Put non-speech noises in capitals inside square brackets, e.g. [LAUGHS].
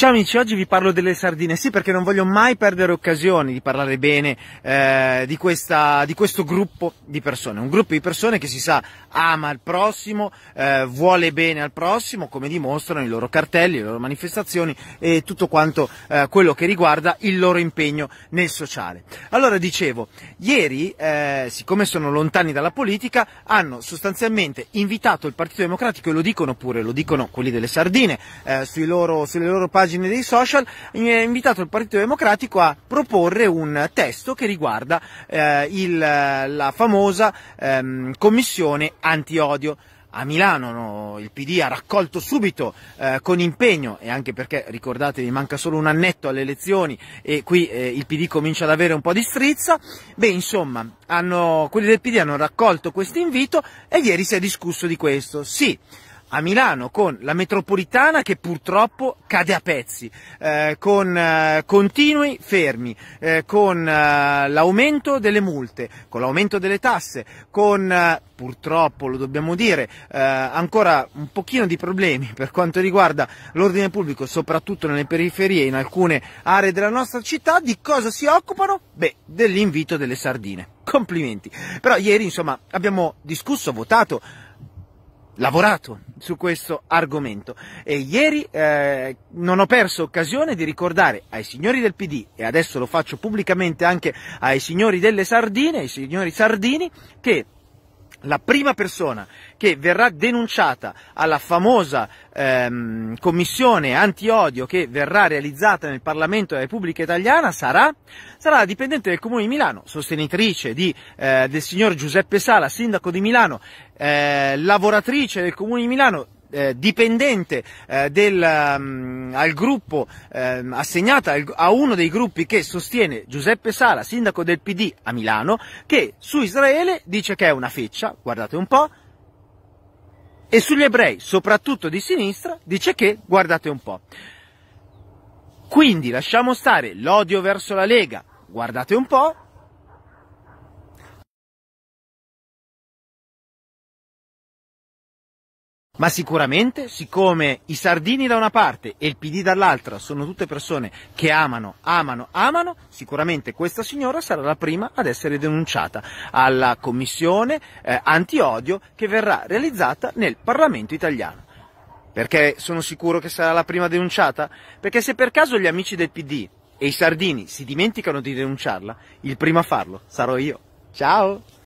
Ciao amici, oggi vi parlo delle sardine, sì perché non voglio mai perdere occasione di parlare bene eh, di, questa, di, questo gruppo di persone, un gruppo di persone che si sa ama il prossimo, eh, vuole bene al prossimo, come dimostrano i loro cartelli, le loro manifestazioni e tutto quanto eh, quello che riguarda il loro impegno nel sociale. Allora dicevo, ieri, eh, siccome sono lontani dalla politica, hanno sostanzialmente invitato il Partito Democratico, e lo dicono pure, lo dicono quelli delle sardine, eh, loro, sulle loro pagine, pagine dei social, ha invitato il Partito Democratico a proporre un testo che riguarda eh, il, la famosa ehm, commissione antiodio a Milano no? il PD ha raccolto subito eh, con impegno e anche perché ricordatevi manca solo un annetto alle elezioni e qui eh, il PD comincia ad avere un po' di strizza beh insomma hanno, quelli del PD hanno raccolto questo invito e ieri si è discusso di questo sì a Milano con la metropolitana che purtroppo cade a pezzi, eh, con eh, continui fermi, eh, con eh, l'aumento delle multe, con l'aumento delle tasse, con eh, purtroppo, lo dobbiamo dire, eh, ancora un pochino di problemi [LAUGHS] per quanto riguarda l'ordine pubblico, soprattutto nelle periferie, in alcune aree della nostra città, di cosa si occupano? Beh, dell'invito delle sardine. Complimenti. Però ieri, insomma, abbiamo discusso, votato, lavorato su questo argomento e ieri eh, non ho perso occasione di ricordare ai signori del PD e adesso lo faccio pubblicamente anche ai signori delle sardine, ai signori sardini che la prima persona che verrà denunciata alla famosa ehm, commissione anti-odio che verrà realizzata nel Parlamento della Repubblica Italiana sarà, sarà la dipendente del Comune di Milano, sostenitrice di, eh, del signor Giuseppe Sala, sindaco di Milano, eh, lavoratrice del Comune di Milano, eh, dipendente eh, del, um, al gruppo, eh, assegnata al, a uno dei gruppi che sostiene Giuseppe Sala, sindaco del PD a Milano, che su Israele dice che è una feccia, guardate un po', e sugli ebrei, soprattutto di sinistra, dice che, guardate un po'. Quindi lasciamo stare l'odio verso la Lega, guardate un po', ma sicuramente siccome i sardini da una parte e il PD dall'altra sono tutte persone che amano, amano, amano, sicuramente questa signora sarà la prima ad essere denunciata alla commissione eh, anti-odio che verrà realizzata nel Parlamento italiano. Perché sono sicuro che sarà la prima denunciata? Perché se per caso gli amici del PD e i sardini si dimenticano di denunciarla, il primo a farlo sarò io. Ciao!